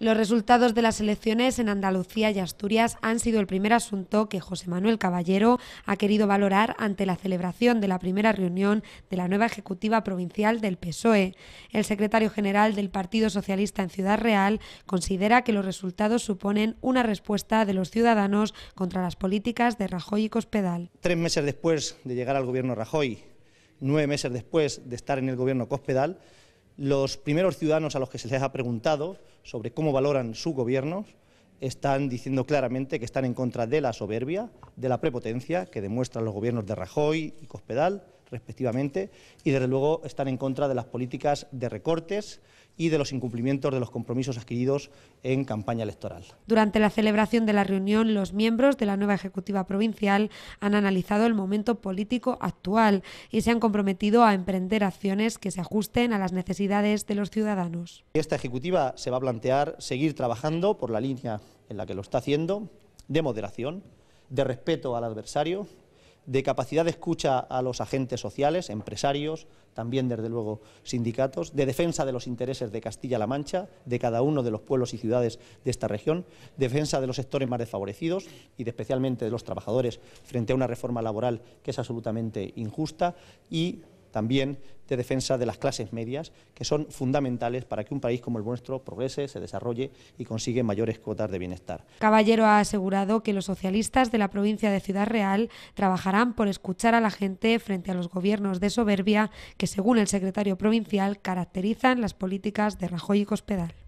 Los resultados de las elecciones en Andalucía y Asturias han sido el primer asunto que José Manuel Caballero ha querido valorar ante la celebración de la primera reunión de la nueva Ejecutiva Provincial del PSOE. El secretario general del Partido Socialista en Ciudad Real considera que los resultados suponen una respuesta de los ciudadanos contra las políticas de Rajoy y Cospedal. Tres meses después de llegar al gobierno Rajoy, nueve meses después de estar en el gobierno Cospedal, los primeros ciudadanos a los que se les ha preguntado sobre cómo valoran sus gobiernos están diciendo claramente que están en contra de la soberbia, de la prepotencia que demuestran los gobiernos de Rajoy y Cospedal, respectivamente, y desde luego están en contra de las políticas de recortes y de los incumplimientos de los compromisos adquiridos en campaña electoral. Durante la celebración de la reunión, los miembros de la nueva Ejecutiva Provincial han analizado el momento político actual y se han comprometido a emprender acciones que se ajusten a las necesidades de los ciudadanos. Esta Ejecutiva se va a plantear seguir trabajando por la línea en la que lo está haciendo, de moderación, de respeto al adversario, de capacidad de escucha a los agentes sociales, empresarios, también desde luego sindicatos, de defensa de los intereses de Castilla-La Mancha, de cada uno de los pueblos y ciudades de esta región, defensa de los sectores más desfavorecidos y especialmente de los trabajadores frente a una reforma laboral que es absolutamente injusta y también de defensa de las clases medias, que son fundamentales para que un país como el nuestro progrese, se desarrolle y consigue mayores cuotas de bienestar. Caballero ha asegurado que los socialistas de la provincia de Ciudad Real trabajarán por escuchar a la gente frente a los gobiernos de soberbia que, según el secretario provincial, caracterizan las políticas de Rajoy y Cospedal.